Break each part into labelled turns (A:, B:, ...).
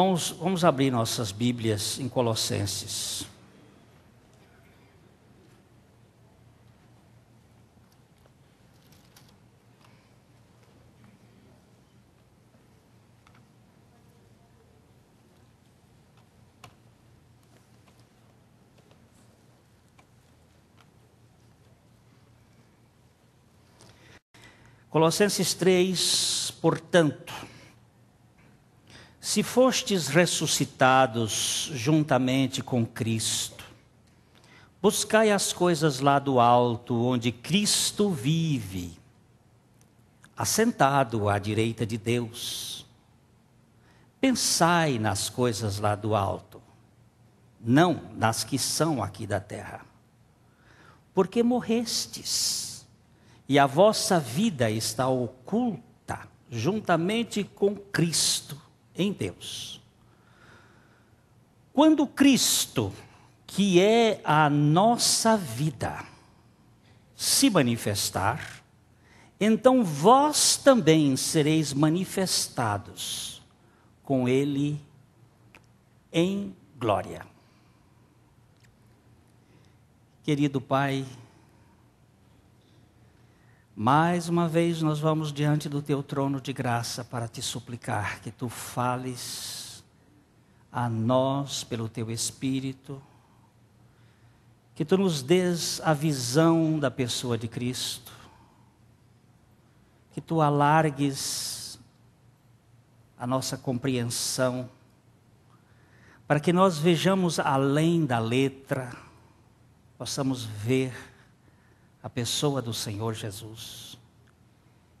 A: vamos abrir nossas Bíblias em Colossenses. Colossenses 3, portanto. Se fostes ressuscitados juntamente com Cristo, buscai as coisas lá do alto, onde Cristo vive, assentado à direita de Deus. Pensai nas coisas lá do alto, não nas que são aqui da terra. Porque morrestes, e a vossa vida está oculta juntamente com Cristo em Deus. Quando Cristo, que é a nossa vida, se manifestar, então vós também sereis manifestados com Ele em glória. Querido Pai, mais uma vez nós vamos diante do teu trono de graça para te suplicar que tu fales a nós pelo teu Espírito, que tu nos des a visão da pessoa de Cristo, que tu alargues a nossa compreensão, para que nós vejamos além da letra, possamos ver a pessoa do Senhor Jesus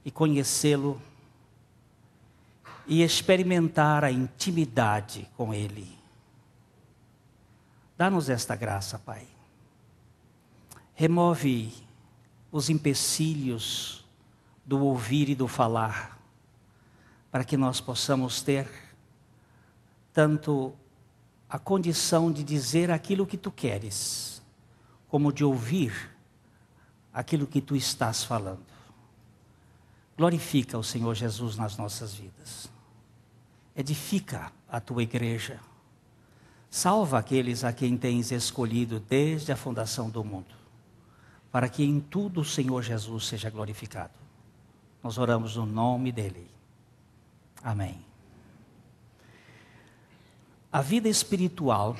A: e conhecê-lo e experimentar a intimidade com Ele. Dá-nos esta graça, Pai. Remove os empecilhos do ouvir e do falar, para que nós possamos ter tanto a condição de dizer aquilo que tu queres, como de ouvir aquilo que tu estás falando. Glorifica o Senhor Jesus nas nossas vidas. Edifica a tua igreja. Salva aqueles a quem tens escolhido desde a fundação do mundo, para que em tudo o Senhor Jesus seja glorificado. Nós oramos no nome dele. Amém. A vida espiritual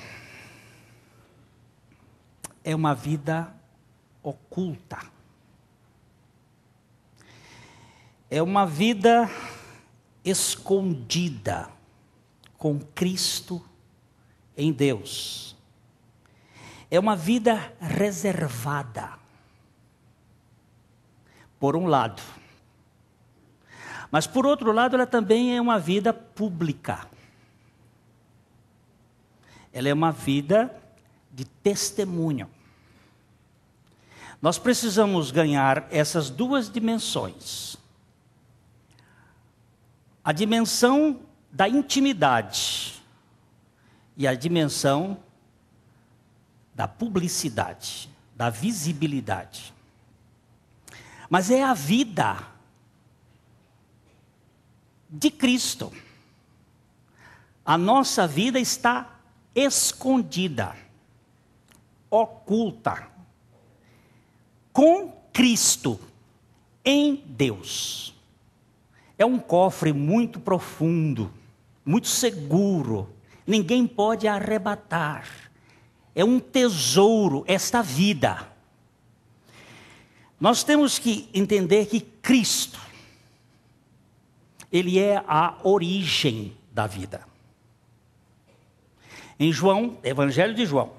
A: é uma vida oculta. É uma vida escondida com Cristo em Deus. É uma vida reservada. Por um lado. Mas por outro lado, ela também é uma vida pública. Ela é uma vida de testemunho. Nós precisamos ganhar essas duas dimensões. A dimensão da intimidade e a dimensão da publicidade, da visibilidade. Mas é a vida de Cristo. A nossa vida está escondida, oculta com Cristo, em Deus. É um cofre muito profundo, muito seguro, ninguém pode arrebatar. É um tesouro esta vida. Nós temos que entender que Cristo, Ele é a origem da vida. Em João, Evangelho de João,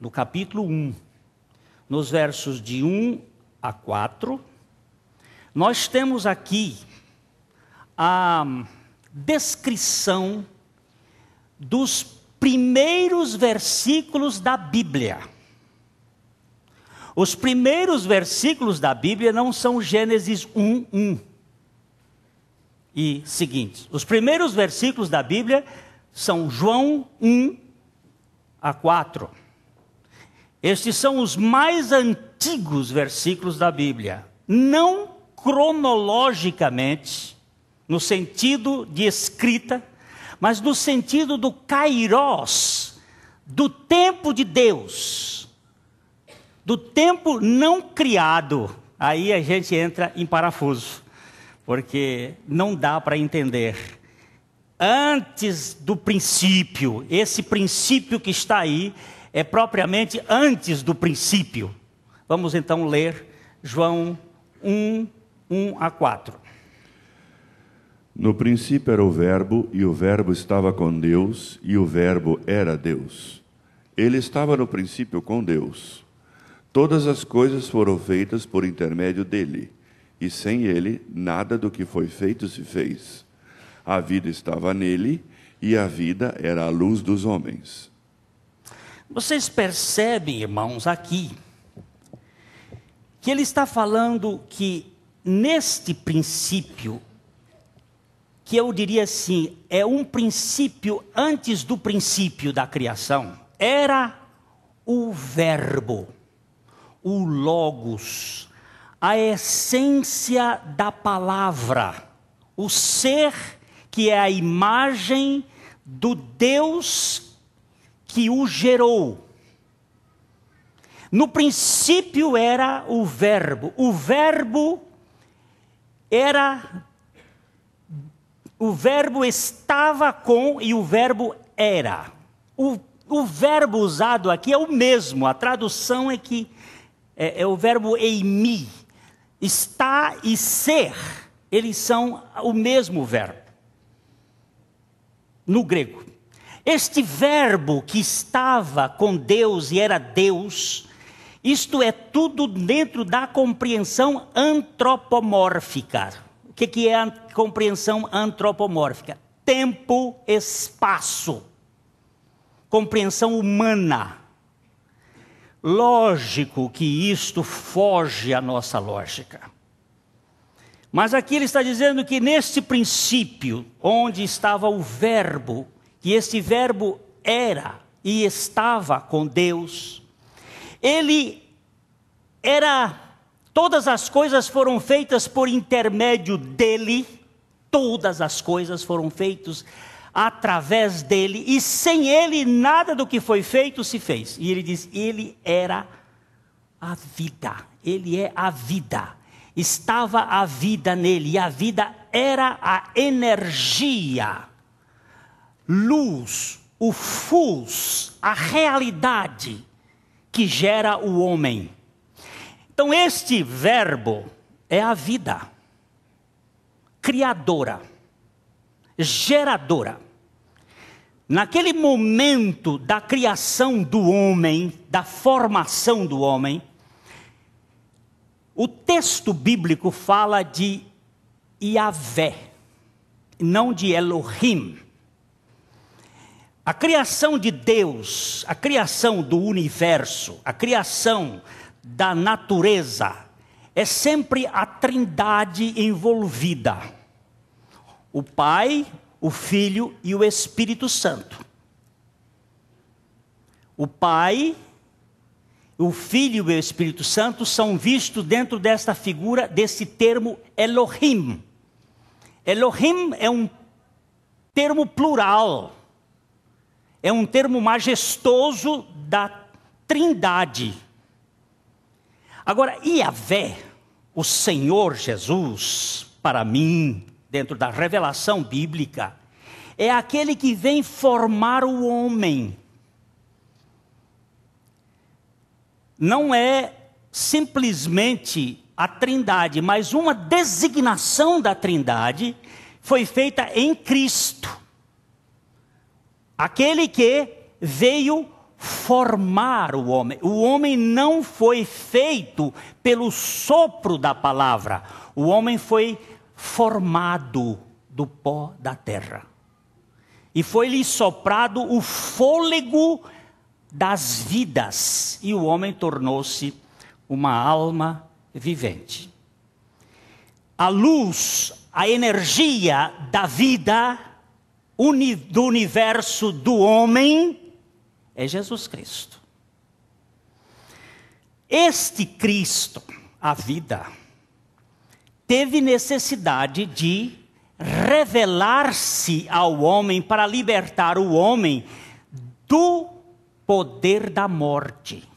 A: no capítulo 1, nos versos de 1 a 4, nós temos aqui a descrição dos primeiros versículos da Bíblia. Os primeiros versículos da Bíblia não são Gênesis 1, 1 e seguintes. Os primeiros versículos da Bíblia são João 1 a 4. Estes são os mais antigos versículos da Bíblia. Não cronologicamente, no sentido de escrita, mas no sentido do kairos, do tempo de Deus, do tempo não criado. Aí a gente entra em parafuso, porque não dá para entender. Antes do princípio, esse princípio que está aí é propriamente antes do princípio. Vamos então ler João 1, 1 a 4.
B: No princípio era o Verbo, e o Verbo estava com Deus, e o Verbo era Deus. Ele estava no princípio com Deus. Todas as coisas foram feitas por intermédio dele, e sem ele, nada do que foi feito se fez. A vida estava nele, e a vida era a luz dos homens.
A: Vocês percebem, irmãos, aqui, que ele está falando que neste princípio, que eu diria assim, é um princípio antes do princípio da criação, era o Verbo, o Logos, a essência da palavra, o ser que é a imagem do Deus que o gerou. No princípio era o Verbo. O Verbo era. O Verbo estava com e o Verbo era. O, o verbo usado aqui é o mesmo, a tradução é que é, é o verbo eimi. Está e ser, eles são o mesmo verbo no grego. Este verbo que estava com Deus e era Deus, isto é tudo dentro da compreensão antropomórfica. O que, é a compreensão antropomórfica? Tempo, espaço. Compreensão humana. Lógico que isto foge à nossa lógica. Mas aqui ele está dizendo que neste princípio, onde estava o Verbo, que esse Verbo era e estava com Deus. Ele era. Todas as coisas foram feitas por intermédio dele, todas as coisas foram feitas através dele, e sem ele nada do que foi feito se fez. E ele diz: ele era a vida, ele é a vida. Estava a vida nele, e a vida era a energia luz, o fus, a realidade que gera o homem. Então, este verbo é a vida, criadora, geradora. Naquele momento da criação do homem, da formação do homem, o texto bíblico fala de Yahvé, não de Elohim. A criação de Deus, a criação do universo, a criação da natureza, é sempre a trindade envolvida: o Pai, o Filho e o Espírito Santo. O Pai, o Filho e o Espírito Santo são vistos dentro desta figura, desse termo Elohim. Elohim é um termo plural é um termo majestoso da Trindade. Agora, Iavé, o Senhor Jesus, para mim, dentro da revelação bíblica, é aquele que vem formar o homem. Não é simplesmente a Trindade, mas uma designação da Trindade foi feita em Cristo. Aquele que veio formar o homem. O homem não foi feito pelo sopro da palavra. O homem foi formado do pó da terra. E foi-lhe soprado o fôlego das vidas, e o homem tornou-se uma alma vivente. A luz, a energia da vida do universo do homem é Jesus Cristo. Este Cristo, a vida, teve necessidade de revelar-se ao homem para libertar o homem do poder da morte.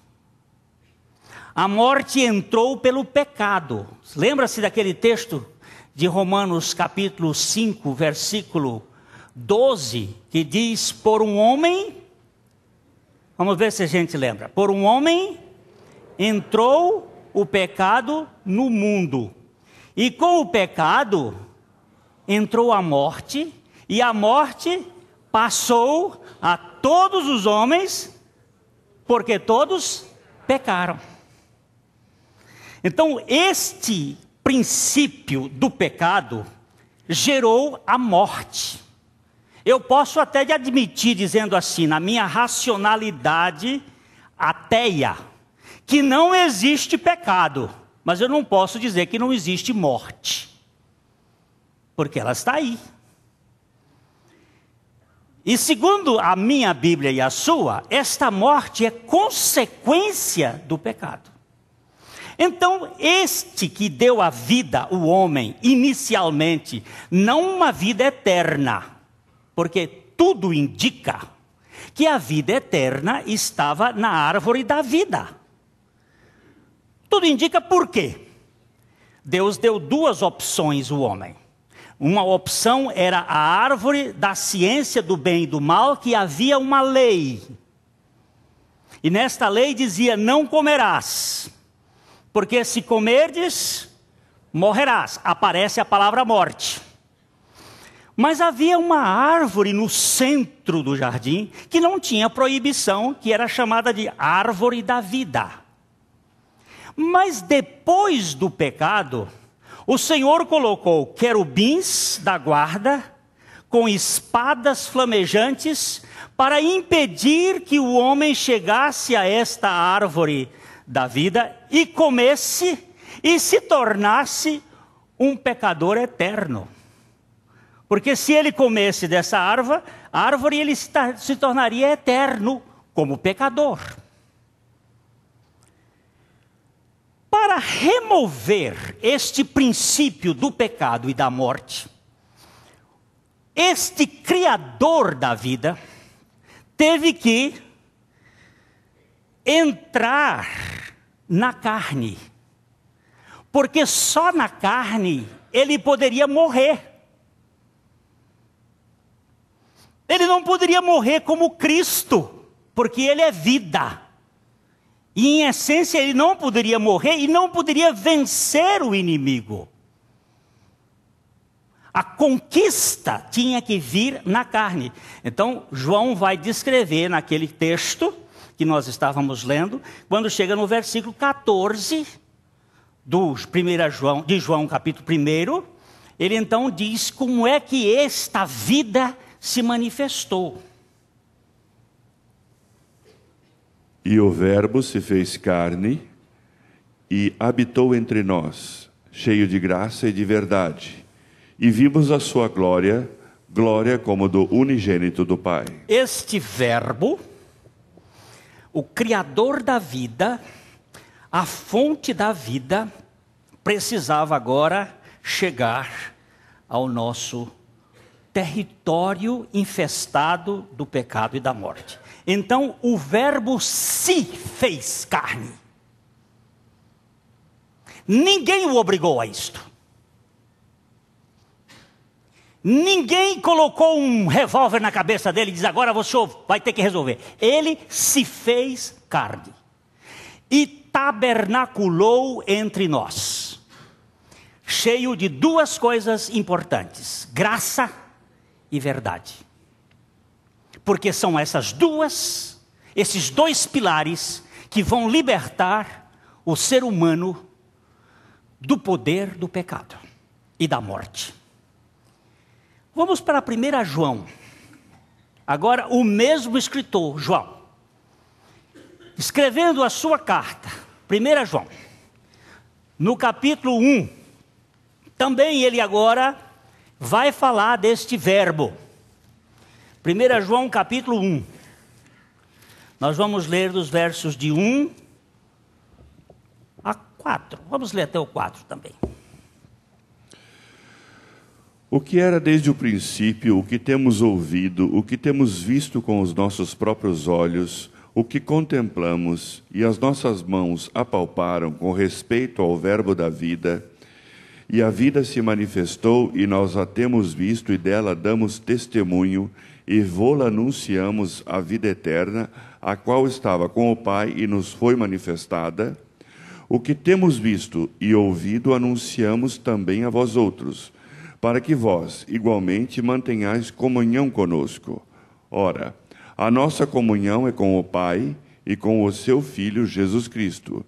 A: A morte entrou pelo pecado. Lembra-se daquele texto de Romanos capítulo 5, versículo 12, que diz: Por um homem, vamos ver se a gente lembra. Por um homem entrou o pecado no mundo, e com o pecado entrou a morte, e a morte passou a todos os homens, porque todos pecaram. Então, este princípio do pecado gerou a morte. Eu posso até admitir, dizendo assim, na minha racionalidade ateia, que não existe pecado, mas eu não posso dizer que não existe morte, porque ela está aí. E segundo a minha Bíblia e a sua, esta morte é consequência do pecado. Então, este que deu a vida, o homem, inicialmente, não uma vida eterna, porque tudo indica que a vida eterna estava na árvore da vida. Tudo indica por quê? Deus deu duas opções ao homem. Uma opção era a árvore da ciência do bem e do mal, que havia uma lei. E nesta lei dizia: Não comerás, porque se comerdes, morrerás. Aparece a palavra morte. Mas havia uma árvore no centro do jardim que não tinha proibição, que era chamada de árvore da vida. Mas depois do pecado, o Senhor colocou querubins da guarda com espadas flamejantes para impedir que o homem chegasse a esta árvore da vida e comesse e se tornasse um pecador eterno. Porque se ele comesse dessa árvore, árvore ele se tornaria eterno como pecador. Para remover este princípio do pecado e da morte, este Criador da vida teve que entrar na carne, porque só na carne ele poderia morrer. Ele não poderia morrer como Cristo, porque ele é vida. E em essência ele não poderia morrer e não poderia vencer o inimigo. A conquista tinha que vir na carne. Então, João vai descrever naquele texto que nós estávamos lendo, quando chega no versículo 14 do 1 João, de João, capítulo 1, ele então diz como é que esta vida se manifestou.
B: E o Verbo se fez carne e habitou entre nós, cheio de graça e de verdade. E vimos a sua glória, glória como do unigênito do Pai.
A: Este Verbo, o Criador da vida, a fonte da vida, precisava agora chegar ao nosso território infestado do pecado e da morte. Então, o Verbo se fez carne. Ninguém o obrigou a isto. Ninguém colocou um revólver na cabeça dele e diz: agora você vai ter que resolver. Ele se fez carne e tabernaculou entre nós, cheio de duas coisas importantes: graça e verdade. Porque são essas duas, esses dois pilares que vão libertar o ser humano do poder do pecado e da morte. Vamos para 1 João. Agora, o mesmo escritor, João, escrevendo a sua carta, 1 João, no capítulo 1, também ele agora vai falar deste verbo. 1 João capítulo 1. Nós vamos ler dos versos de 1 a 4. Vamos ler até o 4 também.
B: O que era desde o princípio, o que temos ouvido, o que temos visto com os nossos próprios olhos, o que contemplamos e as nossas mãos apalparam com respeito ao Verbo da vida, e a vida se manifestou, e nós a temos visto, e dela damos testemunho, e vô-la anunciamos a vida eterna, a qual estava com o Pai e nos foi manifestada. O que temos visto e ouvido anunciamos também a vós outros, para que vós, igualmente, mantenhais comunhão conosco. Ora, a nossa comunhão é com o Pai e com o seu Filho Jesus Cristo.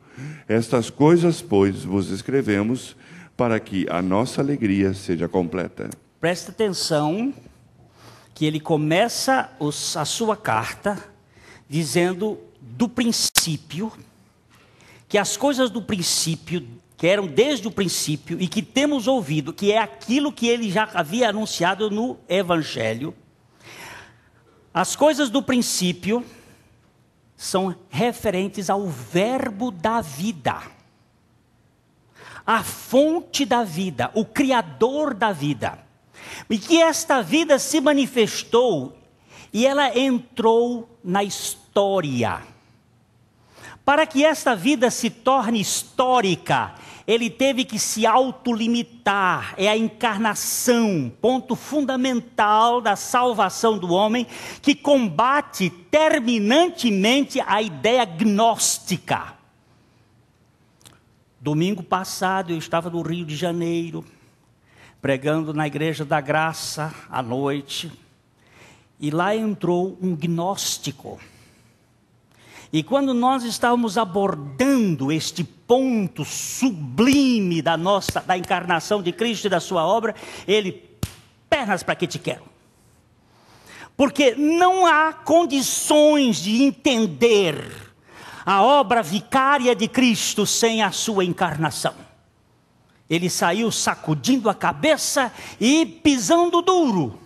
B: Estas coisas, pois, vos escrevemos para que a nossa alegria seja completa.
A: Presta atenção que ele começa os, a sua carta dizendo do princípio, que as coisas do princípio, que eram desde o princípio e que temos ouvido, que é aquilo que ele já havia anunciado no Evangelho, as coisas do princípio são referentes ao verbo da vida a fonte da vida, o Criador da vida. E que esta vida se manifestou e ela entrou na história. Para que esta vida se torne histórica, ele teve que se autolimitar, é a encarnação, ponto fundamental da salvação do homem, que combate terminantemente a ideia gnóstica. Domingo passado eu estava no Rio de Janeiro, pregando na Igreja da Graça à noite, e lá entrou um gnóstico. E quando nós estávamos abordando este ponto sublime da nossa da encarnação de Cristo e da sua obra, ele pernas para que te quero. Porque não há condições de entender a obra vicária de Cristo sem a sua encarnação. Ele saiu sacudindo a cabeça e pisando duro.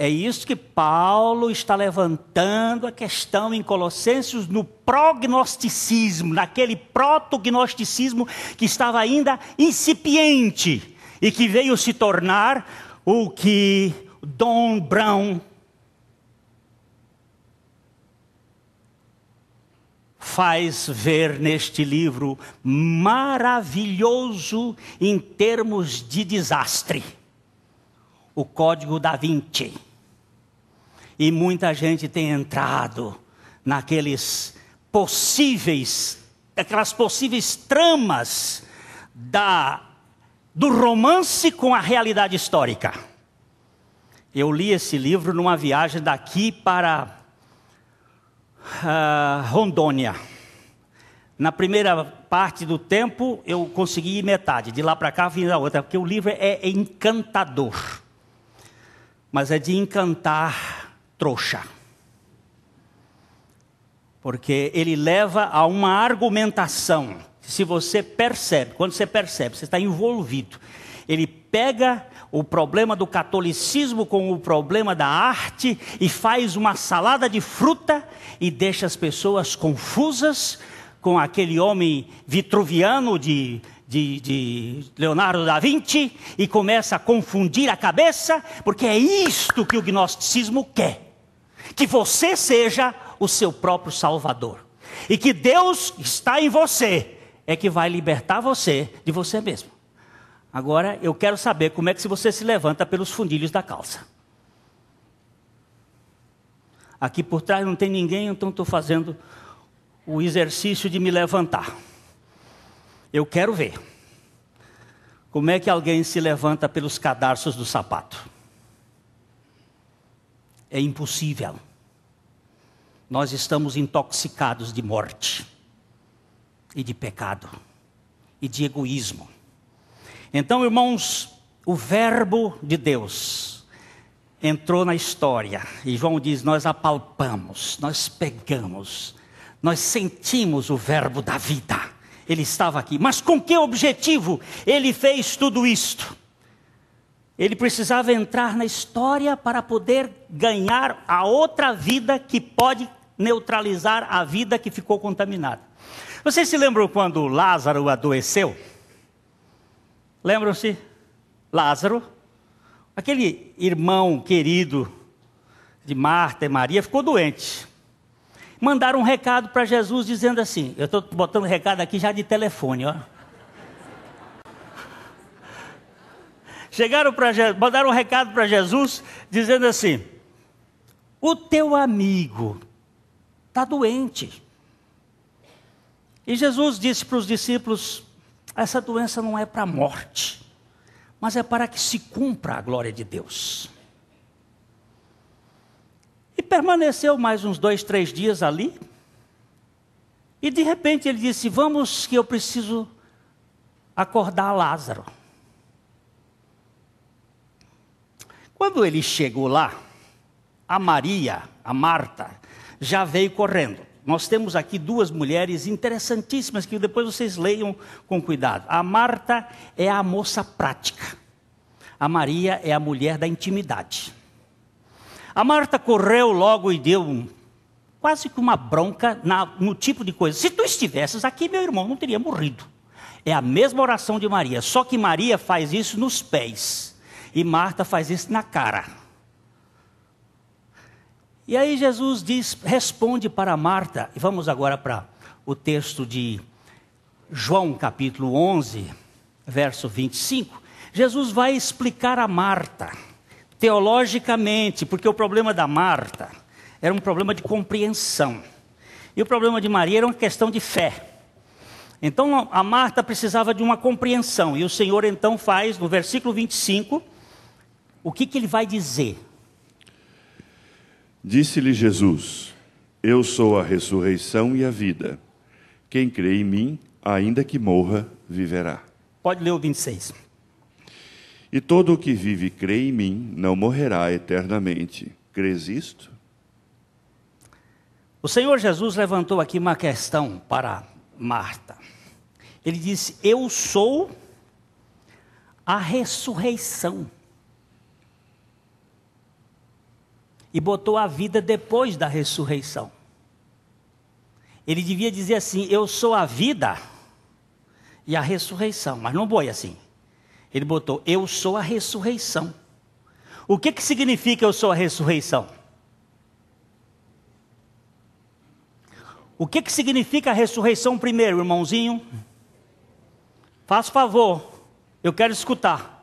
A: É isso que Paulo está levantando a questão em Colossenses no prognosticismo, naquele protognosticismo que estava ainda incipiente e que veio se tornar o que Dom Brown faz ver neste livro maravilhoso em termos de desastre. O Código da Vinci. E muita gente tem entrado naqueles possíveis, aquelas possíveis tramas da do romance com a realidade histórica. Eu li esse livro numa viagem daqui para uh, Rondônia. Na primeira parte do tempo, eu consegui metade. De lá para cá, vim da outra. Porque o livro é encantador. Mas é de encantar trouxa. Porque ele leva a uma argumentação. Se você percebe, quando você percebe, você está envolvido. Ele pega o problema do catolicismo com o problema da arte e faz uma salada de fruta e deixa as pessoas confusas com aquele homem vitruviano de, de, de, Leonardo da Vinci e começa a confundir a cabeça, porque é isto que o gnosticismo quer: que você seja o seu próprio salvador e que Deus está em você, é que vai libertar você de você mesmo. Agora eu quero saber como é que você se levanta pelos fundilhos da calça. Aqui por trás não tem ninguém, então estou fazendo o exercício de me levantar. Eu quero ver como é que alguém se levanta pelos cadarços do sapato. É impossível. Nós estamos intoxicados de morte, e de pecado, e de egoísmo então, irmãos, o Verbo de Deus entrou na história. E João diz: Nós apalpamos, nós pegamos, nós sentimos o Verbo da vida. Ele estava aqui. Mas com que objetivo ele fez tudo isto? Ele precisava entrar na história para poder ganhar a outra vida que pode neutralizar a vida que ficou contaminada. Vocês se lembram quando Lázaro adoeceu? Lembram-se? Lázaro, aquele irmão querido de Marta e Maria, ficou doente. Mandaram um recado para Jesus dizendo assim: Eu estou botando recado aqui já de telefone, ó. Chegaram para mandaram um recado para Jesus dizendo assim: O teu amigo está doente. E Jesus disse para os discípulos: essa doença não é para a morte, mas é para que se cumpra a glória de Deus. E permaneceu mais uns dois, três dias ali. E de repente ele disse: Vamos, que eu preciso acordar Lázaro. Quando ele chegou lá, a Maria, a Marta, já veio correndo. Nós temos aqui duas mulheres interessantíssimas que depois vocês leiam com cuidado. A Marta é a moça prática. A Maria é a mulher da intimidade. A Marta correu logo e deu um, quase que uma bronca na, no tipo de coisa. Se tu estivesses aqui, meu irmão, não teria morrido. É a mesma oração de Maria, só que Maria faz isso nos pés e Marta faz isso na cara. E aí Jesus diz, responde para Marta, e vamos agora para o texto de João capítulo 11, verso 25. Jesus vai explicar a Marta, teologicamente, porque o problema da Marta era um problema de compreensão. E o problema de Maria era uma questão de fé. Então a Marta precisava de uma compreensão, e o Senhor então faz, no versículo 25, o que, que ele vai dizer?
B: Disse-lhe Jesus: Eu sou a ressurreição e a vida. Quem crê em mim, ainda que morra, viverá.
A: Pode ler o 26.
B: E todo o que vive e crê em mim não morrerá eternamente. Crês isto?
A: O Senhor Jesus levantou aqui uma questão para Marta. Ele disse: Eu sou a ressurreição. e botou a vida depois da ressurreição. Ele devia dizer assim: Eu sou a vida e a ressurreição. Mas não foi assim. Ele botou: Eu sou a ressurreição. O que, que significa eu sou a ressurreição? O que, que significa a ressurreição primeiro, irmãozinho? Faz favor, eu quero escutar.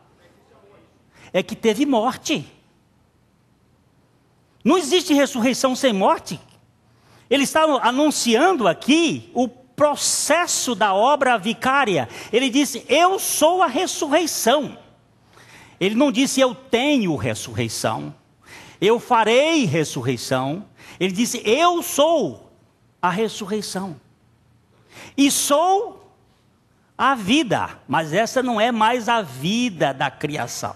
A: É que teve morte. Não existe ressurreição sem morte. Ele está anunciando aqui o processo da obra vicária. Ele disse: Eu sou a ressurreição. Ele não disse: Eu tenho ressurreição. Eu farei ressurreição. Ele disse: Eu sou a ressurreição. E sou a vida. Mas essa não é mais a vida da criação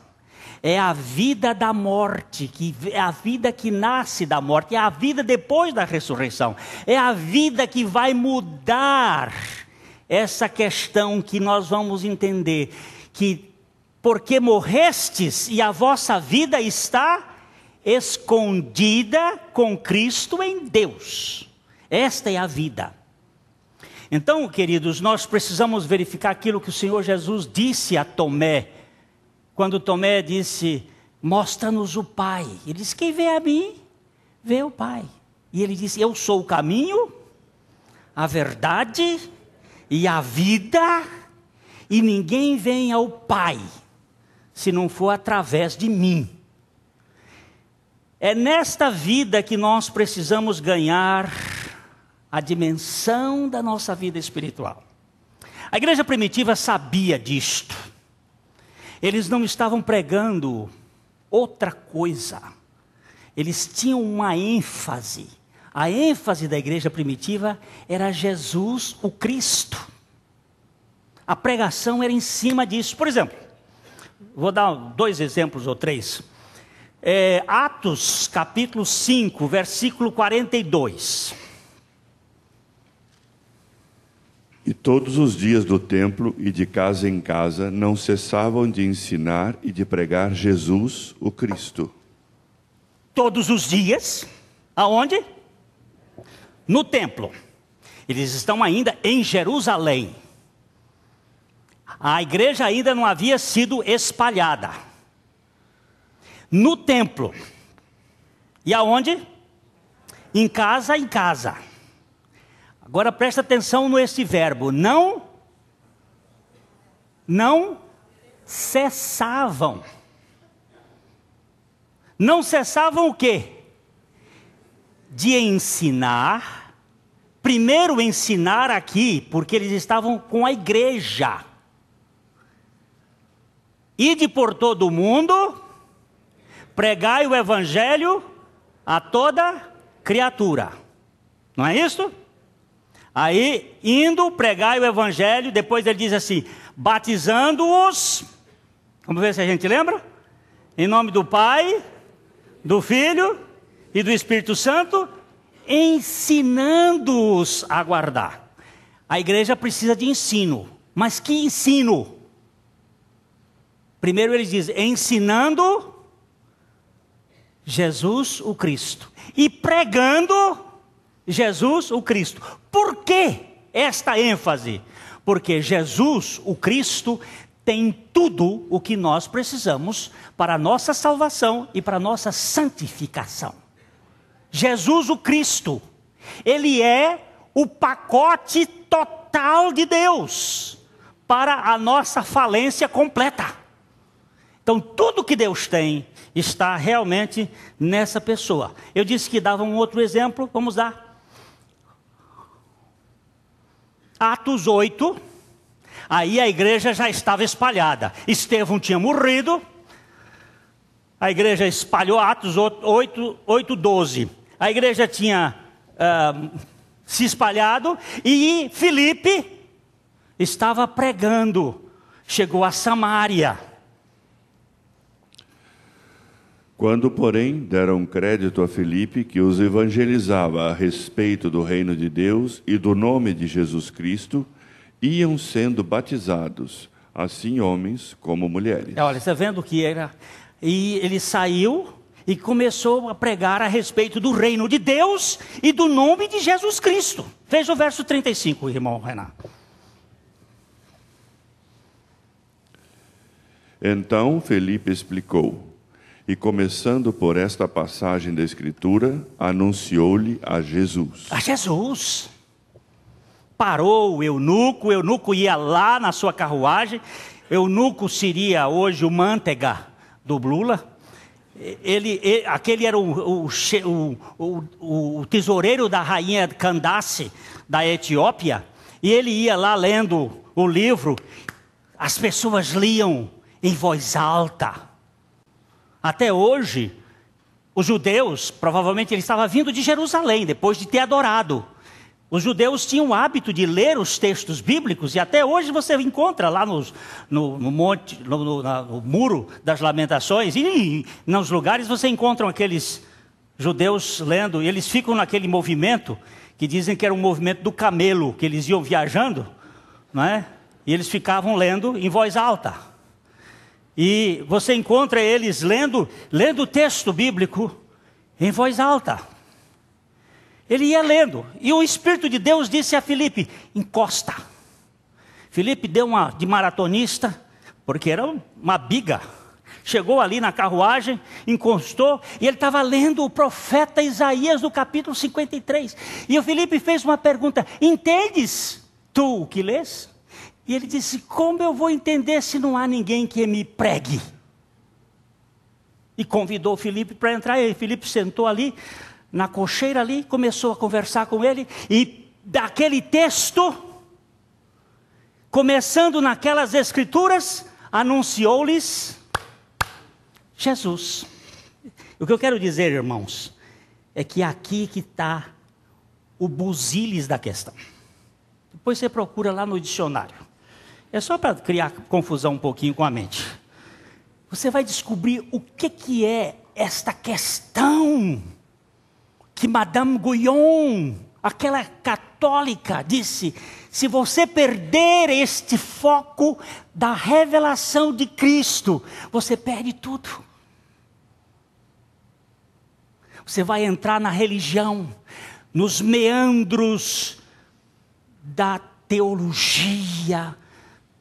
A: é a vida da morte, que é a vida que nasce da morte, é a vida depois da ressurreição, é a vida que vai mudar essa questão que nós vamos entender que porque morrestes e a vossa vida está escondida com Cristo em Deus. Esta é a vida. Então, queridos, nós precisamos verificar aquilo que o Senhor Jesus disse a Tomé quando Tomé disse: Mostra-nos o Pai. Ele disse: Quem vê a mim, vê o Pai. E ele disse: Eu sou o caminho, a verdade e a vida, e ninguém vem ao Pai se não for através de mim. É nesta vida que nós precisamos ganhar a dimensão da nossa vida espiritual. A igreja primitiva sabia disto. Eles não estavam pregando outra coisa. Eles tinham uma ênfase. A ênfase da igreja primitiva era Jesus, o Cristo. A pregação era em cima disso. Por exemplo, vou dar dois exemplos ou três. É, Atos, capítulo 5, versículo 42.
B: E todos os dias do templo e de casa em casa não cessavam de ensinar e de pregar Jesus, o Cristo.
A: Todos os dias, aonde? No templo. Eles estão ainda em Jerusalém. A igreja ainda não havia sido espalhada. No templo. E aonde? Em casa, em casa. Agora presta atenção nesse verbo, não não cessavam. Não cessavam o quê? De ensinar. Primeiro ensinar aqui, porque eles estavam com a igreja. Ide por todo o mundo, pregai o evangelho a toda criatura. Não é isso? Aí, indo pregar o evangelho, depois ele diz assim: batizando-os. Vamos ver se a gente lembra? Em nome do Pai, do Filho e do Espírito Santo, ensinando-os a guardar. A igreja precisa de ensino. Mas que ensino? Primeiro ele diz: ensinando Jesus o Cristo e pregando Jesus o Cristo. Por que esta ênfase? Porque Jesus o Cristo tem tudo o que nós precisamos para a nossa salvação e para a nossa santificação. Jesus o Cristo, ele é o pacote total de Deus para a nossa falência completa. Então, tudo que Deus tem está realmente nessa pessoa. Eu disse que dava um outro exemplo, vamos dar. Atos 8, aí a igreja já estava espalhada. Estevão tinha morrido, a igreja espalhou, Atos 8, 8 12. A igreja tinha uh, se espalhado e Filipe estava pregando. Chegou a Samária.
B: Quando, porém, deram crédito a Felipe, que os evangelizava a respeito do reino de Deus e do nome de Jesus Cristo, iam sendo batizados, assim homens como mulheres.
A: É, olha, está vendo que era. E ele saiu e começou a pregar a respeito do reino de Deus e do nome de Jesus Cristo. Veja o verso 35, irmão Renato.
B: Então Felipe explicou e, começando por esta passagem da Escritura, anunciou-lhe a Jesus.
A: A Jesus! Parou o eunuco, o eunuco ia lá na sua carruagem, o eunuco seria hoje o manteiga do Lula. Ele, ele, aquele era o, o, o, o, tesoureiro da rainha Candace, da Etiópia, e ele ia lá lendo o livro, as pessoas liam em voz alta. Até hoje, os judeus, provavelmente ele estava vindo de Jerusalém, depois de ter adorado. Os judeus tinham o hábito de ler os textos bíblicos, e até hoje você encontra lá nos, no, no, monte, no, no, no, muro das lamentações, e, nos lugares você encontra aqueles judeus lendo, e eles ficam naquele movimento que dizem que era um movimento do camelo, que eles iam viajando, não é? e eles ficavam lendo em voz alta. E você encontra eles lendo, lendo o texto bíblico em voz alta. Ele ia lendo. E o Espírito de Deus disse a Filipe: encosta. Filipe deu uma de maratonista, porque era uma biga. Chegou ali na carruagem, encostou, e ele estava lendo o profeta Isaías do capítulo 53. E o Filipe fez uma pergunta: Entendes tu o que lês? E ele disse: Como eu vou entender se não há ninguém que me pregue? E convidou Filipe para entrar. E Filipe sentou ali, na cocheira ali, começou a conversar com ele. E daquele texto, começando naquelas escrituras, anunciou-lhes Jesus. O que eu quero dizer, irmãos, é que é aqui que está o buziles da questão. Depois você procura lá no dicionário. É só para criar confusão um pouquinho com a mente. Você vai descobrir o que, que é esta questão que Madame Guyon, aquela católica, disse: se você perder este foco da revelação de Cristo, você perde tudo. Você vai entrar na religião, nos meandros da teologia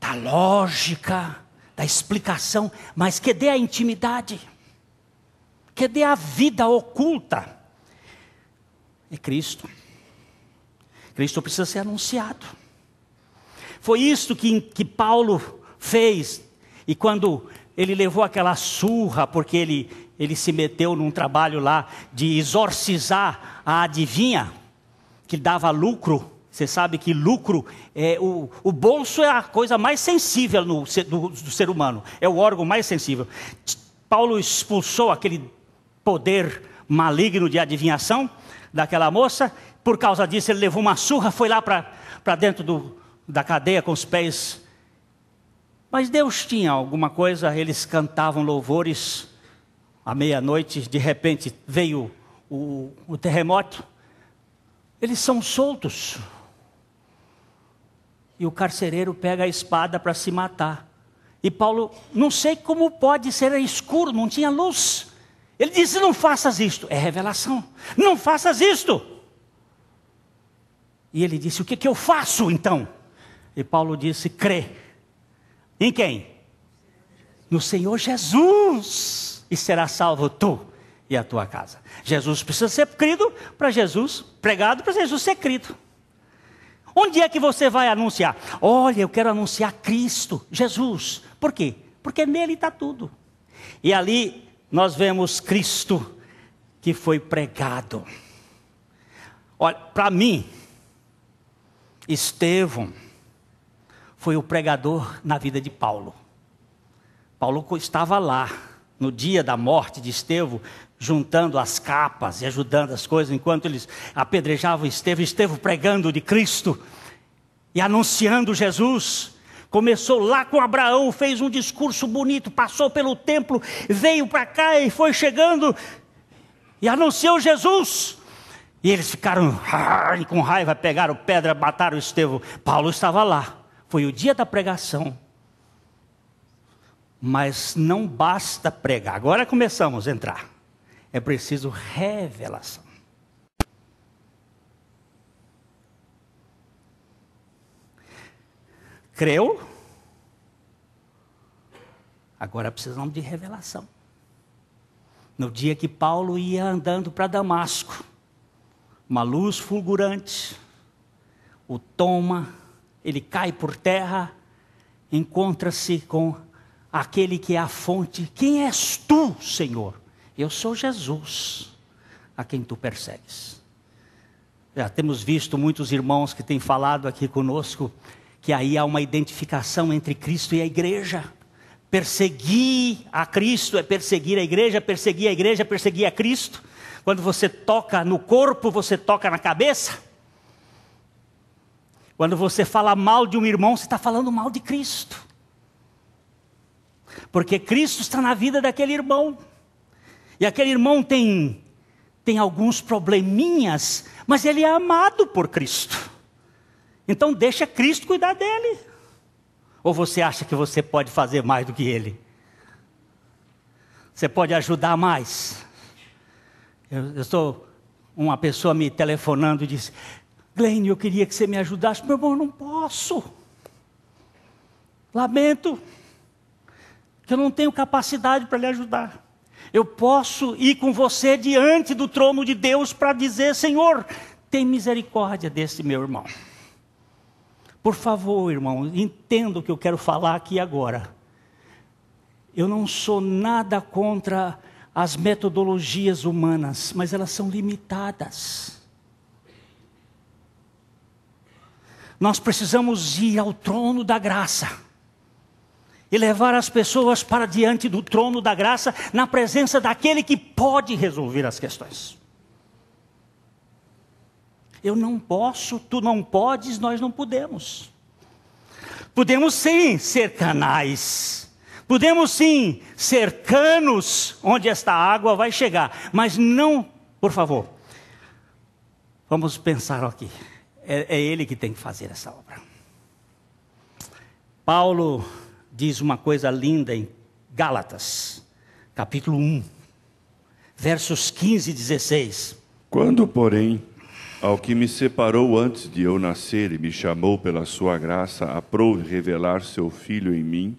A: da lógica, da explicação, mas que dê a intimidade, que dê a vida oculta. É Cristo. Cristo precisa ser anunciado. Foi isto que, que Paulo fez, e quando ele levou aquela surra, porque ele, ele se meteu num trabalho lá de exorcizar a adivinha, que dava lucro você sabe que lucro, é, o, o bolso é a coisa mais sensível no, do, do ser humano, é o órgão mais sensível. Paulo expulsou aquele poder maligno de adivinhação daquela moça, por causa disso ele levou uma surra, foi lá para dentro do, da cadeia com os pés. Mas Deus tinha alguma coisa, eles cantavam louvores à meia-noite, de repente veio o, o terremoto. Eles são soltos, e o carcereiro pega a espada para se matar. E Paulo, não sei como pode ser escuro, não tinha luz. Ele disse: Não faças isto. É revelação. Não faças isto. E ele disse: O que, que eu faço então? E Paulo disse: Crê. Em quem? No Senhor Jesus. E será salvo tu e a tua casa. Jesus precisa ser crido para Jesus, pregado para Jesus ser crido. Onde é que você vai anunciar? Olha, eu quero anunciar Cristo, Jesus. Por quê? Porque nele está tudo. E ali nós vemos Cristo que foi pregado. Olha, para mim, Estevão foi o pregador na vida de Paulo. Paulo estava lá no dia da morte de Estevão, juntando as capas e ajudando as coisas, enquanto eles apedrejavam Estevão, Estevão pregando de Cristo e anunciando Jesus. Começou lá com Abraão, fez um discurso bonito, passou pelo templo, veio para cá e foi chegando e anunciou Jesus. E eles ficaram com raiva, pegaram pedra, mataram Estevão. Paulo estava lá. Foi o dia da pregação. Mas não basta pregar. Agora começamos a entrar é preciso revelação. Creu? Agora precisamos de revelação. No dia que Paulo ia andando para Damasco, uma luz fulgurante o toma, ele cai por terra, encontra-se com aquele que é a fonte. Quem és tu, Senhor? Eu sou Jesus a quem tu persegues. Já temos visto muitos irmãos que têm falado aqui conosco que aí há uma identificação entre Cristo e a igreja. Perseguir a Cristo é perseguir a igreja, perseguir a igreja, é perseguir a Cristo. Quando você toca no corpo, você toca na cabeça. Quando você fala mal de um irmão, você está falando mal de Cristo. Porque Cristo está na vida daquele irmão. E aquele irmão tem, tem alguns probleminhas, mas ele é amado por Cristo. Então deixa Cristo cuidar dele. Ou você acha que você pode fazer mais do que ele? Você pode ajudar mais. Eu, estou. Uma pessoa me telefonando e disse: Glenn, eu queria que você me ajudasse. Meu irmão, não posso. Lamento que eu não tenho capacidade para lhe ajudar. Eu posso ir com você diante do trono de Deus para dizer: Senhor, tem misericórdia desse meu irmão. Por favor, irmão, entenda o que eu quero falar aqui agora. Eu não sou nada contra as metodologias humanas, mas elas são limitadas. Nós precisamos ir ao trono da graça e levar as pessoas para diante do trono da graça, na presença daquele que pode resolver as questões. Eu não posso, tu não podes, nós não podemos. Podemos sim ser canais, podemos sim ser canos onde esta água vai chegar, mas não, por favor, vamos pensar aqui. É, é ele que tem que fazer essa obra. Paulo diz uma coisa linda em Gálatas, capítulo 1, versos 15 e 16.
B: Quando, porém, ao que me separou antes de eu nascer e me chamou pela sua graça, aprove revelar seu filho em mim,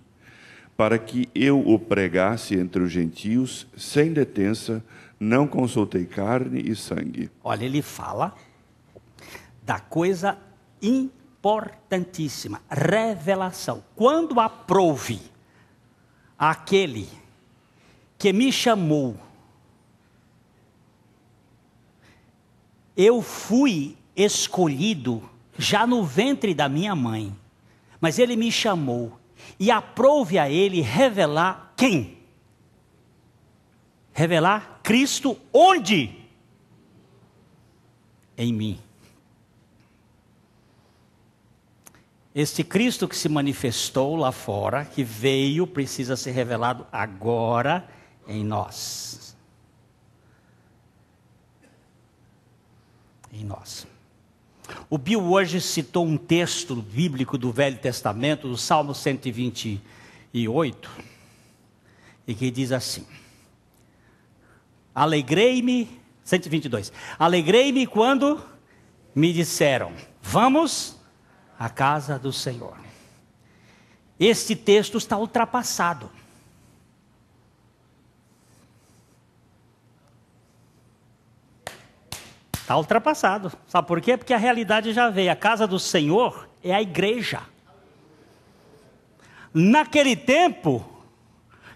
B: para que eu o pregasse entre os gentios, sem detença, não consultei carne e sangue.
A: Olha, ele fala da coisa importantíssima, revelação. Quando aprove aquele que me chamou, eu fui escolhido já no ventre da minha mãe, mas ele me chamou e aprove a ele revelar quem? Revelar Cristo onde? Em mim. Este Cristo que se manifestou lá fora, que veio, precisa ser revelado agora em nós. Em nós. O Bill hoje citou um texto bíblico do Velho Testamento, do Salmo 128, e que diz assim: Alegrei-me, 122, alegrei-me quando me disseram, vamos a casa do Senhor. Este texto está ultrapassado. Está ultrapassado. Sabe por quê? Porque a realidade já veio. A casa do Senhor é a igreja. Naquele tempo,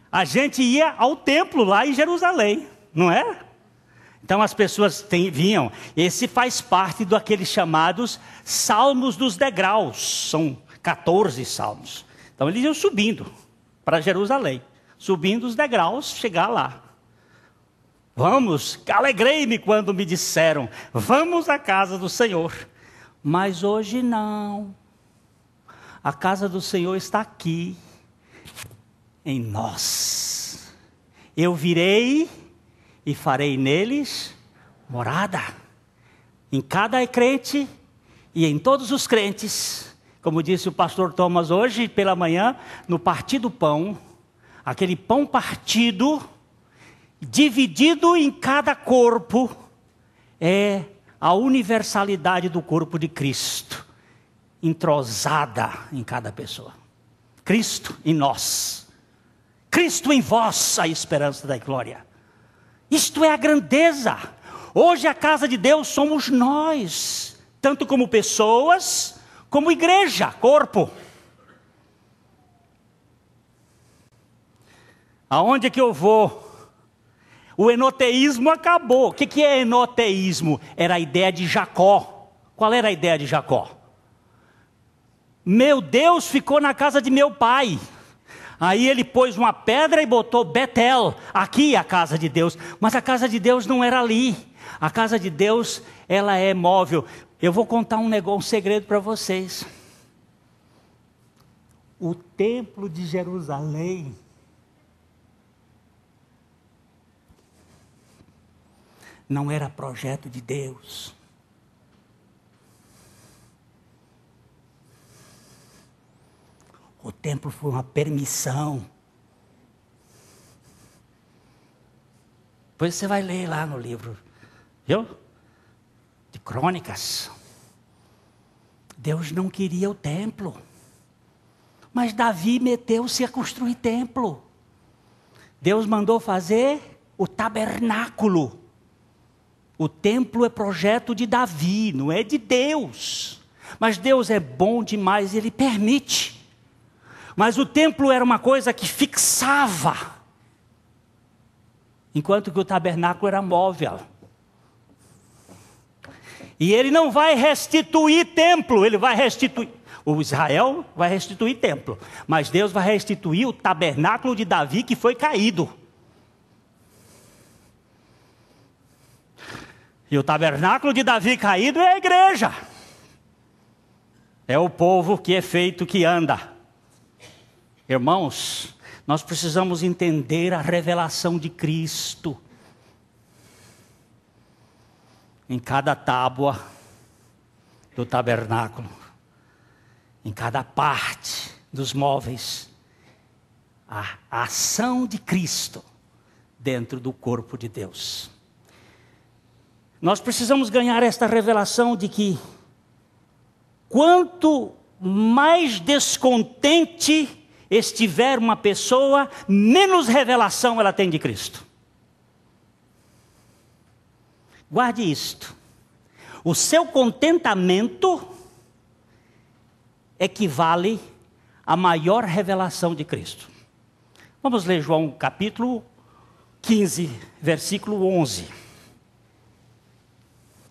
A: a gente ia ao templo lá em Jerusalém, não é? Então as pessoas tem, vinham. Esse faz parte do aqueles chamados Salmos dos Degraus. São 14 salmos. Então eles iam subindo para Jerusalém, subindo os degraus, chegar lá. Vamos, alegrei-me quando me disseram: vamos à casa do Senhor. Mas hoje não. A casa do Senhor está aqui, em nós. Eu virei e farei neles morada. Em cada crente e em todos os crentes, como disse o pastor Thomas hoje pela manhã, no partido pão, aquele pão partido, dividido em cada corpo, é a universalidade do corpo de Cristo, entrosada em cada pessoa. Cristo em nós. Cristo em vós, a esperança da glória. Isto é a grandeza. Hoje a casa de Deus somos nós, tanto como pessoas, como igreja, corpo. Aonde é que eu vou? O enoteísmo acabou. O que é enoteísmo? Era a ideia de Jacó. Qual era a ideia de Jacó? Meu Deus ficou na casa de meu pai. Aí ele pôs uma pedra e botou Betel, aqui a casa de Deus. Mas a casa de Deus não era ali. A casa de Deus, ela é móvel. Eu vou contar um negócio, um segredo para vocês. O templo de Jerusalém não era projeto de Deus. O templo foi uma permissão. Depois você vai ler lá no livro, viu? De crônicas. Deus não queria o templo. Mas Davi meteu-se a construir templo. Deus mandou fazer o tabernáculo. O templo é projeto de Davi, não é de Deus. Mas Deus é bom demais, ele permite. Mas o templo era uma coisa que fixava, enquanto que o tabernáculo era móvel. E ele não vai restituir templo, ele vai restituir. O Israel vai restituir templo, mas Deus vai restituir o tabernáculo de Davi que foi caído. E o tabernáculo de Davi caído é a igreja. É o povo que é feito que anda. Irmãos, nós precisamos entender a revelação de Cristo. Em cada tábua do tabernáculo, em cada parte dos móveis, a ação de Cristo dentro do corpo de Deus. Nós precisamos ganhar esta revelação de que quanto mais descontente estiver uma pessoa, menos revelação ela tem de Cristo. Guarde isto. O seu contentamento equivale à maior revelação de Cristo. Vamos ler João capítulo 15, versículo 11.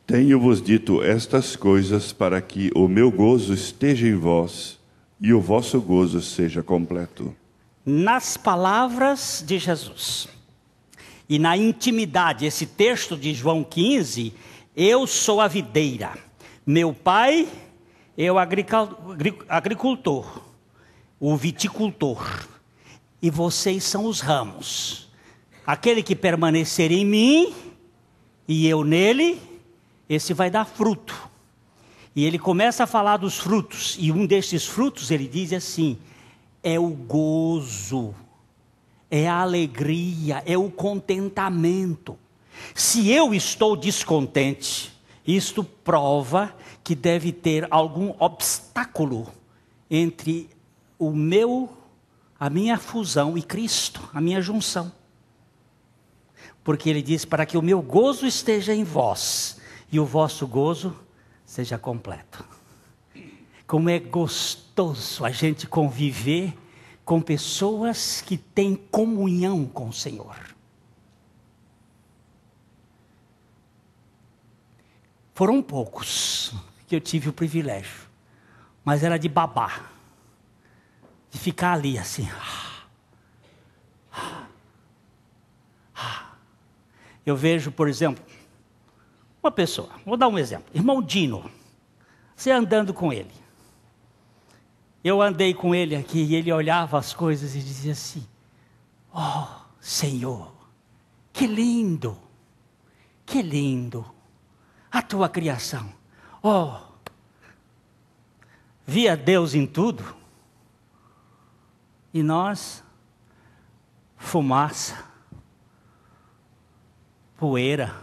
B: Tenho-vos dito estas coisas para que o meu gozo esteja em vós e o vosso gozo seja completo.
A: Nas palavras de Jesus e na intimidade, esse texto de João 15, eu sou a videira, meu pai eu é agricultor, o viticultor, e vocês são os ramos. Aquele que permanecer em mim e eu nele, esse vai dar fruto e ele começa a falar dos frutos, e um destes frutos ele diz assim: é o gozo, é a alegria, é o contentamento. Se eu estou descontente, isto prova que deve ter algum obstáculo entre o meu, a minha fusão e Cristo, a minha junção. Porque ele diz: para que o meu gozo esteja em vós e o vosso gozo seja completo. Como é gostoso a gente conviver com pessoas que têm comunhão com o Senhor. Foram poucos que eu tive o privilégio, mas era de babar, de ficar ali assim. Eu vejo, por exemplo, uma pessoa, vou dar um exemplo. Irmão Dino, você andando com ele. Eu andei com ele aqui e ele olhava as coisas e dizia assim: Oh, Senhor, que lindo, que lindo a tua criação. Oh, via Deus em tudo. E nós, fumaça, poeira,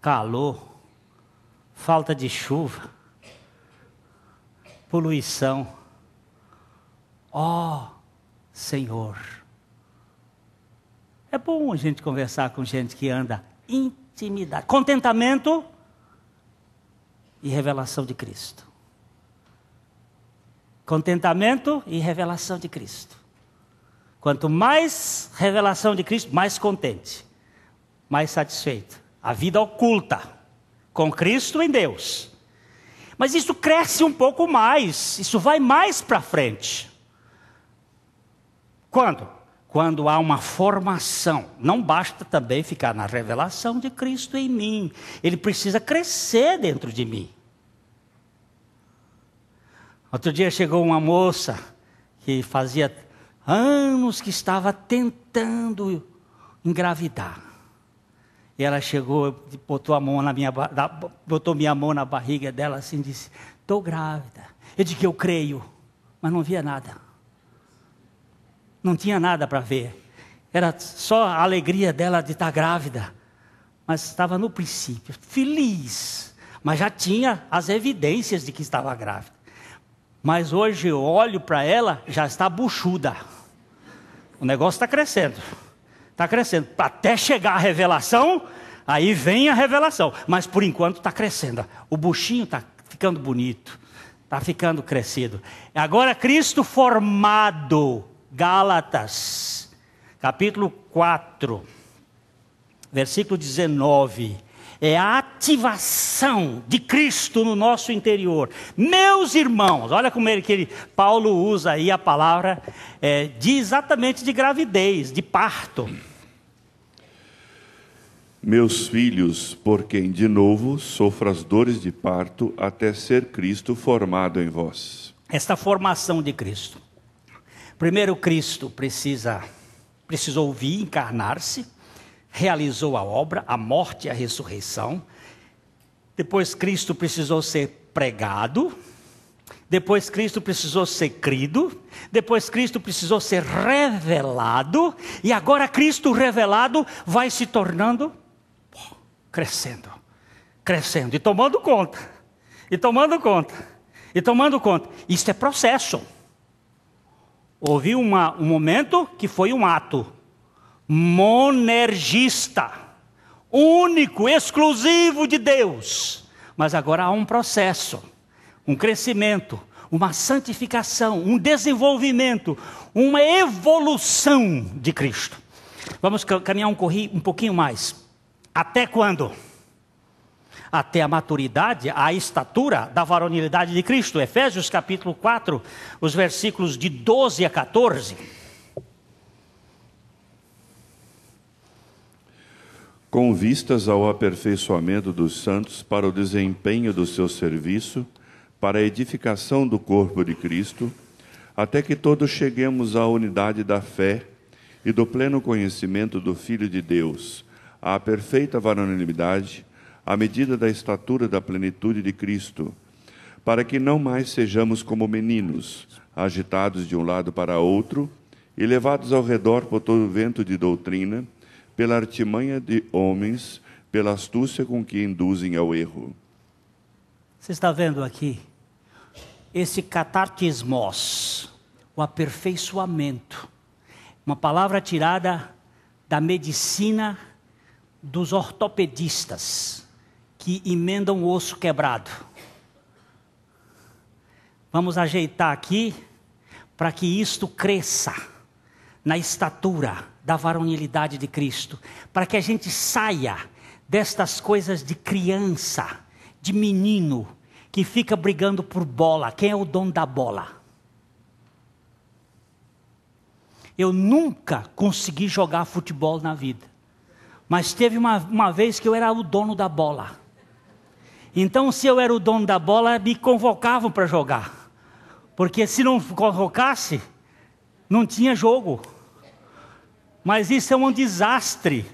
A: calor, falta de chuva, poluição. Ó oh, Senhor. É bom a gente conversar com gente que anda intimidade, contentamento e revelação de Cristo. Contentamento e revelação de Cristo. Quanto mais revelação de Cristo, mais contente, mais satisfeito a vida oculta, com Cristo em Deus. Mas isso cresce um pouco mais, isso vai mais para frente. Quando? Quando há uma formação. Não basta também ficar na revelação de Cristo em mim, ele precisa crescer dentro de mim. Outro dia chegou uma moça que fazia anos que estava tentando engravidar. E ela chegou, botou a mão na minha, botou minha mão na barriga dela assim, disse: "Estou grávida". Eu disse que eu creio, mas não via nada. Não tinha nada para ver. Era só a alegria dela de estar tá grávida, mas estava no princípio, feliz, mas já tinha as evidências de que estava grávida. Mas hoje eu olho para ela, já está buchuda. O negócio está crescendo. Está crescendo. Até chegar a revelação, aí vem a revelação. Mas por enquanto está crescendo. O buchinho está ficando bonito. Está ficando crescido. Agora Cristo formado. Gálatas, capítulo 4, versículo 19 é a ativação de Cristo no nosso interior. Meus irmãos, olha como ele, ele Paulo usa aí a palavra é, de exatamente de gravidez, de parto.
B: Meus filhos, por quem de novo sofro as dores de parto até ser Cristo formado em vós.
A: Esta formação de Cristo. Primeiro Cristo precisa precisou vir encarnar-se, realizou a obra, a morte e a ressurreição. Depois Cristo precisou ser pregado, depois Cristo precisou ser crido, depois Cristo precisou ser revelado, e agora Cristo revelado vai se tornando crescendo, crescendo e tomando conta, e tomando conta, e tomando conta. Isso é processo. Houve uma, um momento que foi um ato monergista, único, exclusivo de Deus. Mas agora há um processo, um crescimento, uma santificação, um desenvolvimento, uma evolução de Cristo. Vamos caminhar um, um pouquinho mais. Até quando? Até a maturidade, a estatura da varonilidade de Cristo. Efésios capítulo 4, os versículos de 12 a 14.
B: Com vistas ao aperfeiçoamento dos santos para o desempenho do seu serviço, para a edificação do corpo de Cristo, até que todos cheguemos à unidade da fé e do pleno conhecimento do Filho de Deus à perfeita varonilidade, à medida da estatura da plenitude de Cristo, para que não mais sejamos como meninos, agitados de um lado para outro e levados ao redor por todo vento de doutrina, pela artimanha de homens, pela astúcia com que induzem ao erro.
A: Você está vendo aqui esse catartismos, o aperfeiçoamento, uma palavra tirada da medicina dos ortopedistas que emendam o osso quebrado. Vamos ajeitar aqui para que isto cresça na estatura da varonilidade de Cristo, para que a gente saia destas coisas de criança, de menino, que fica brigando por bola. Quem é o dono da bola? Eu nunca consegui jogar futebol na vida. Mas teve uma, uma vez que eu era o dono da bola. Então, se eu era o dono da bola, me convocavam para jogar. Porque se não convocasse, não tinha jogo. Mas isso é um desastre.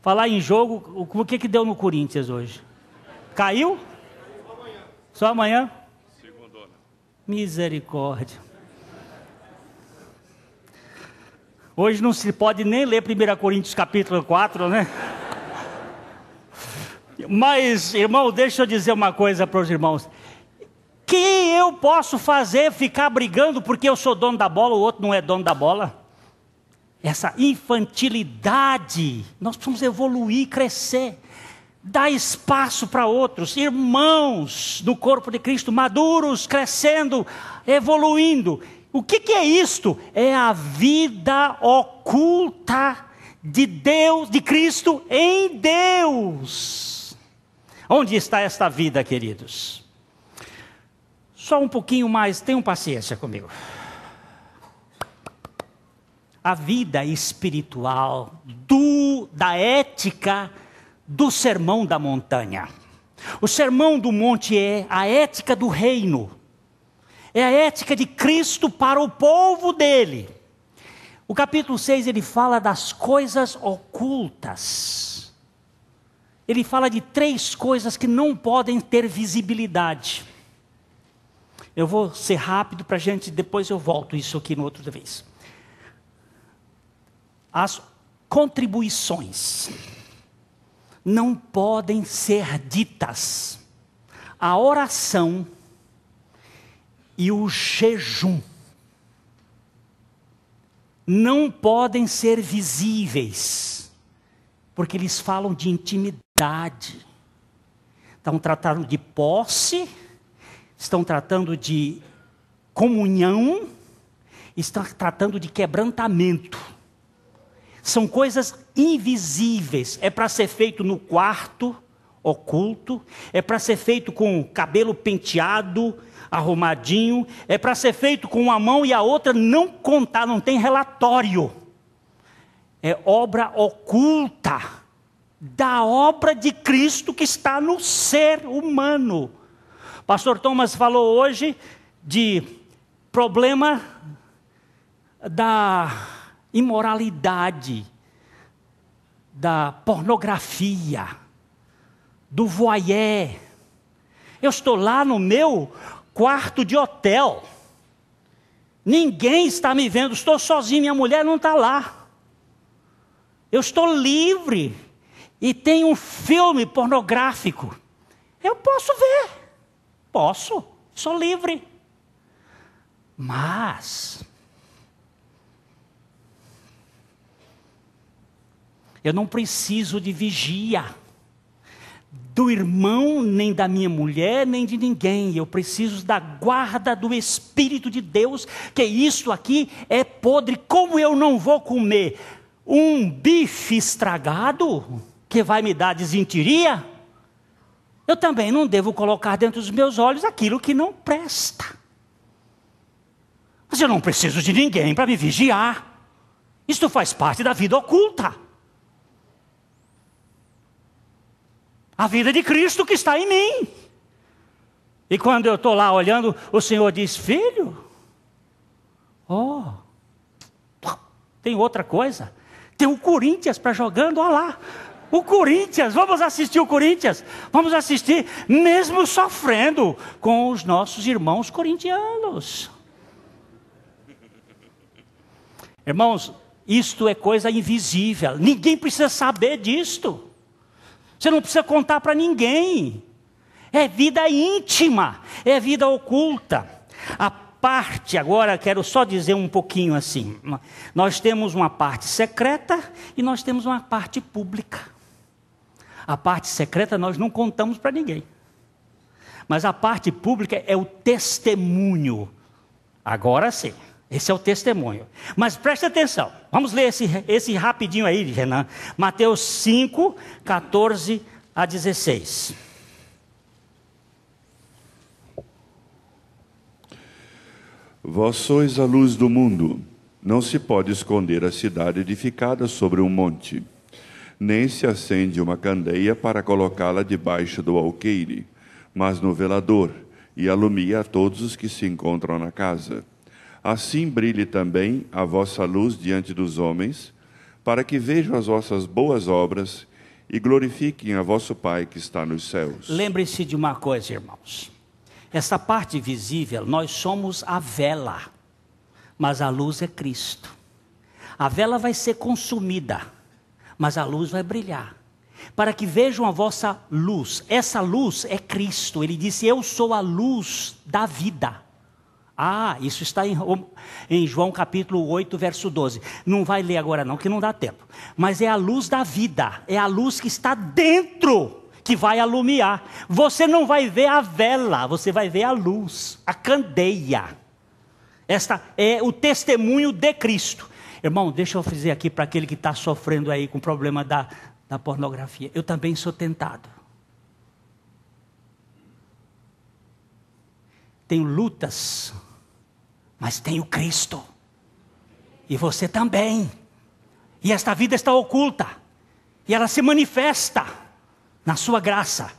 A: Falar em jogo, o que, que deu no Corinthians hoje? Caiu? Só amanhã? Segundona. Misericórdia. Hoje não se pode nem ler 1 Coríntios capítulo 4, né? Mas, irmão, deixa eu dizer uma coisa para os irmãos. Que eu posso fazer ficar brigando porque eu sou dono da bola, o outro não é dono da bola? Essa infantilidade, nós precisamos evoluir, crescer, dar espaço para outros, irmãos do corpo de Cristo, maduros, crescendo, evoluindo. O que, que é isto? É a vida oculta de Deus, de Cristo em Deus. Onde está esta vida, queridos? Só um pouquinho mais, tenham paciência comigo. A vida espiritual do, da ética do Sermão da Montanha. O Sermão do Monte é a ética do reino é a ética de Cristo para o povo dele. O capítulo 6 ele fala das coisas ocultas. Ele fala de três coisas que não podem ter visibilidade. Eu vou ser rápido para a gente, depois eu volto isso aqui no outra vez. As contribuições não podem ser ditas. A oração e o jejum não podem ser visíveis, porque eles falam de intimidade. Estão tratando de posse, estão tratando de comunhão, estão tratando de quebrantamento. São coisas invisíveis, é para ser feito no quarto oculto, é para ser feito com cabelo penteado, arrumadinho, é para ser feito com uma mão e a outra não contar, não tem relatório. É obra oculta da obra de Cristo que está no ser humano. Pastor Thomas falou hoje de problema da imoralidade, da pornografia, do voyeur. Eu estou lá no meu quarto de hotel. Ninguém está me vendo, estou sozinho, minha mulher não está lá. Eu estou livre. E tem um filme pornográfico. Eu posso ver. Posso, sou livre. Mas. Eu não preciso de vigia do irmão, nem da minha mulher, nem de ninguém. Eu preciso da guarda do Espírito de Deus, que isso aqui é podre. Como eu não vou comer um bife estragado, que vai me dar desentiria? Eu também não devo colocar dentro dos meus olhos aquilo que não presta. Mas eu não preciso de ninguém para me vigiar. Isto faz parte da vida oculta. A vida de Cristo que está em mim. E quando eu estou lá olhando, o Senhor diz: Filho, ó, oh, tem outra coisa. Tem o Corinthians para jogando, olha lá. O Corinthians, vamos assistir o Corinthians. Vamos assistir, mesmo sofrendo com os nossos irmãos corintianos. Irmãos, isto é coisa invisível, ninguém precisa saber disto. Você não precisa contar para ninguém. É vida íntima, é vida oculta. A parte, agora quero só dizer um pouquinho assim: nós temos uma parte secreta e nós temos uma parte pública. A parte secreta nós não contamos para ninguém. Mas a parte pública é o testemunho. Agora sim. Esse é o testemunho. Mas preste atenção. Vamos ler esse, esse rapidinho aí, Renan. Mateus 5, 14 a 16.
B: Vós sois a luz do mundo. Não se pode esconder a cidade edificada sobre um monte. Nem se acende uma candeia para colocá-la debaixo do alqueire, mas no velador, e alumia a todos os que se encontram na casa. Assim brilhe também a vossa luz diante dos homens, para que vejam as vossas boas obras e glorifiquem a vosso Pai que está nos céus.
A: Lembre-se de uma coisa, irmãos. Essa parte visível, nós somos a vela, mas a luz é Cristo. A vela vai ser consumida, mas a luz vai brilhar. Para que vejam a vossa luz. Essa luz é Cristo. Ele disse: Eu sou a luz da vida. Ah, isso está em, em, João capítulo 8, verso 12. Não vai ler agora, não, que não dá tempo. Mas é a luz da vida, é a luz que está dentro que vai alumiar. Você não vai ver a vela, você vai ver a luz, a candeia. Esta é o testemunho de Cristo. Irmão, deixa eu dizer aqui para aquele que está sofrendo aí com o problema da, da pornografia. Eu também sou tentado. Tenho lutas mas tem o Cristo. E você também. E esta vida está oculta. E ela se manifesta na sua graça.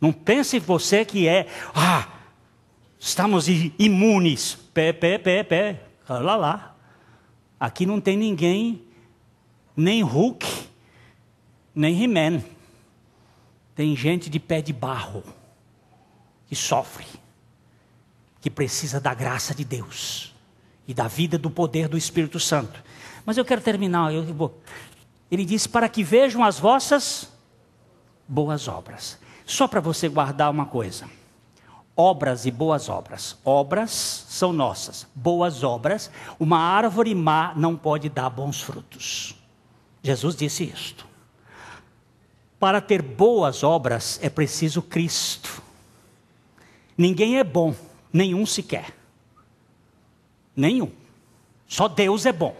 A: Não pense você que é, ah, estamos imunes. Pé, pé, pé, pé. Lá, lá. Aqui não tem ninguém, nem Hulk, nem He-Man. Tem gente de pé de barro que sofre que precisa da graça de Deus e da vida do poder do Espírito Santo. Mas eu quero terminar, eu vou. Ele diz: "Para que vejam as vossas boas obras". Só para você guardar uma coisa. Obras e boas obras. Obras são nossas, boas obras. Uma árvore má não pode dar bons frutos. Jesus disse isto. Para ter boas obras é preciso Cristo. Ninguém é bom Nenhum sequer. Nenhum. Só Deus é bom.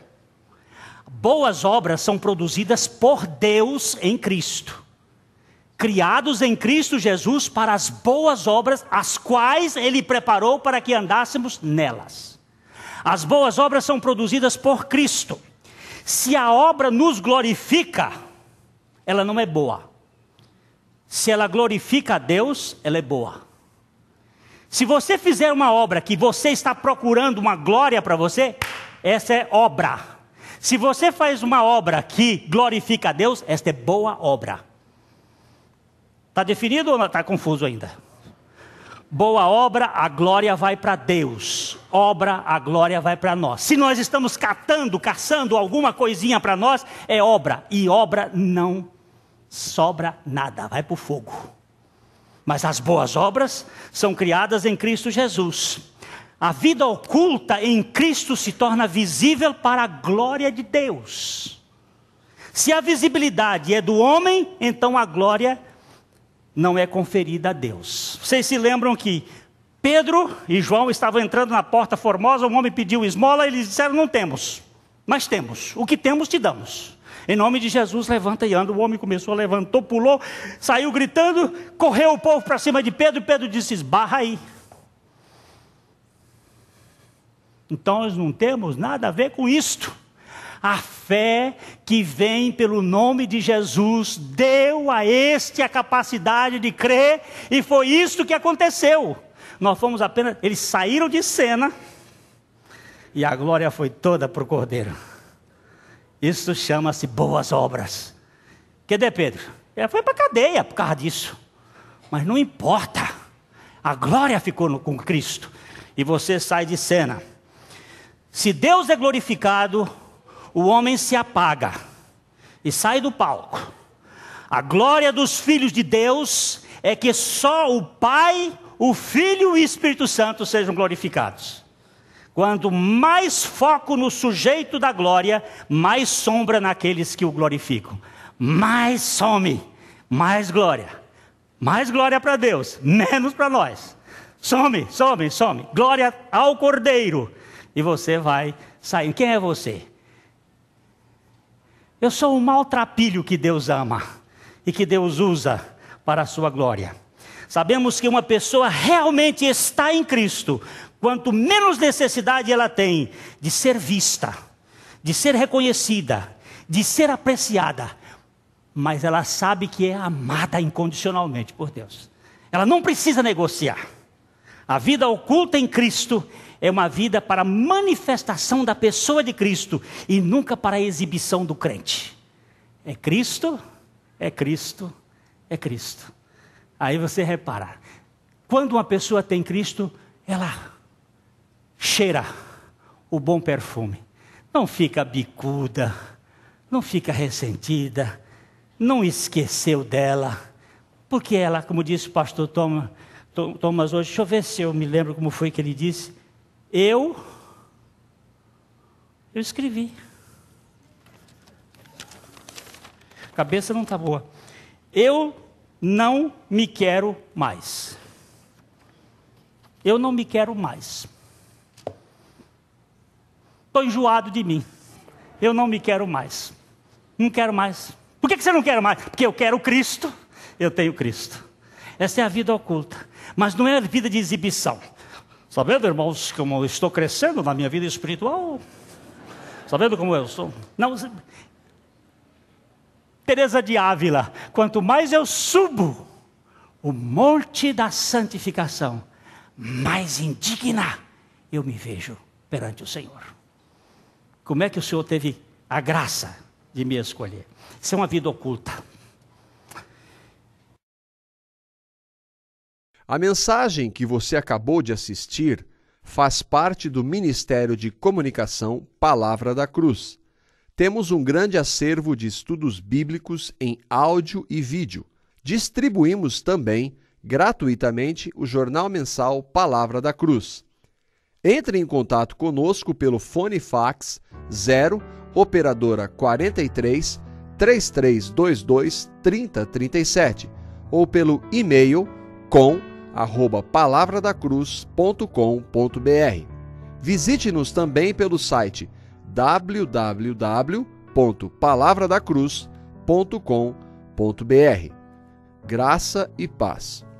A: Boas obras são produzidas por Deus em Cristo. Criados em Cristo Jesus para as boas obras, as quais Ele preparou para que andássemos nelas. As boas obras são produzidas por Cristo. Se a obra nos glorifica, ela não é boa. Se ela glorifica a Deus, ela é boa. Se você fizer uma obra que você está procurando uma glória para você, essa é obra. Se você faz uma obra que glorifica a Deus, esta é boa obra. Está definido ou está confuso ainda? Boa obra, a glória vai para Deus. Obra, a glória vai para nós. Se nós estamos catando, caçando alguma coisinha para nós, é obra. E obra não sobra nada, vai para o fogo. Mas as boas obras são criadas em Cristo Jesus. A vida oculta em Cristo se torna visível para a glória de Deus. Se a visibilidade é do homem, então a glória não é conferida a Deus. Vocês se lembram que Pedro e João estavam entrando na porta formosa, um homem pediu esmola, e eles disseram: Não temos, mas temos, o que temos te damos. Em nome de Jesus, levanta e anda. O homem começou, levantou, pulou, saiu gritando, correu o povo para cima de Pedro e Pedro disse: esbarra aí. Então nós não temos nada a ver com isto. A fé que vem pelo nome de Jesus deu a este a capacidade de crer, e foi isto que aconteceu. Nós fomos apenas, eles saíram de cena, e a glória foi toda para o Cordeiro. Isso chama-se boas obras. Cadê Pedro? Ele é, foi para a cadeia por causa disso. Mas não importa. A glória ficou no, com Cristo. E você sai de cena. Se Deus é glorificado, o homem se apaga e sai do palco. A glória dos filhos de Deus é que só o Pai, o Filho e o Espírito Santo sejam glorificados. Quanto mais foco no sujeito da glória, mais sombra naqueles que o glorificam. Mais some, mais glória. Mais glória para Deus, menos para nós. Some, some, some. Glória ao Cordeiro. E você vai sair. Quem é você? Eu sou o maltrapilho que Deus ama e que Deus usa para a sua glória. Sabemos que uma pessoa realmente está em Cristo quanto menos necessidade ela tem de ser vista, de ser reconhecida, de ser apreciada, mas ela sabe que é amada incondicionalmente por Deus. Ela não precisa negociar. A vida oculta em Cristo é uma vida para manifestação da pessoa de Cristo e nunca para exibição do crente. É Cristo, é Cristo, é Cristo. Aí você repara, quando uma pessoa tem Cristo, ela cheira o bom perfume. Não fica bicuda, não fica ressentida, não esqueceu dela, porque ela, como disse o pastor Thomas, Thomas hoje, deixa eu ver se eu me lembro como foi que ele disse. Eu, eu escrevi. A cabeça não está boa. Eu não me quero mais. Eu não me quero mais. Estou enjoado de mim. Eu não me quero mais. Não quero mais. Por que você não quer mais? Porque eu quero Cristo, eu tenho Cristo. Essa é a vida oculta. Mas não é a vida de exibição. Sabendo, tá irmãos, como eu estou crescendo na minha vida espiritual? sabendo tá como eu sou? Não. Teresa de Ávila, quanto mais eu subo o monte da santificação, mais indigna eu me vejo perante o Senhor. Como é que o Senhor teve a graça de me escolher? Isso é uma vida oculta.
B: A mensagem que você acabou de assistir faz parte do Ministério de Comunicação Palavra da Cruz. Temos um grande acervo de estudos bíblicos em áudio e vídeo. Distribuímos também gratuitamente o jornal mensal Palavra da Cruz. Entre em contato conosco pelo fone fax 0 operadora 43 3322 3037 ou pelo e-mail com arroba palavradacruz.com.br. Visite-nos também pelo site www.palavradacruz.com.br. Graça e paz.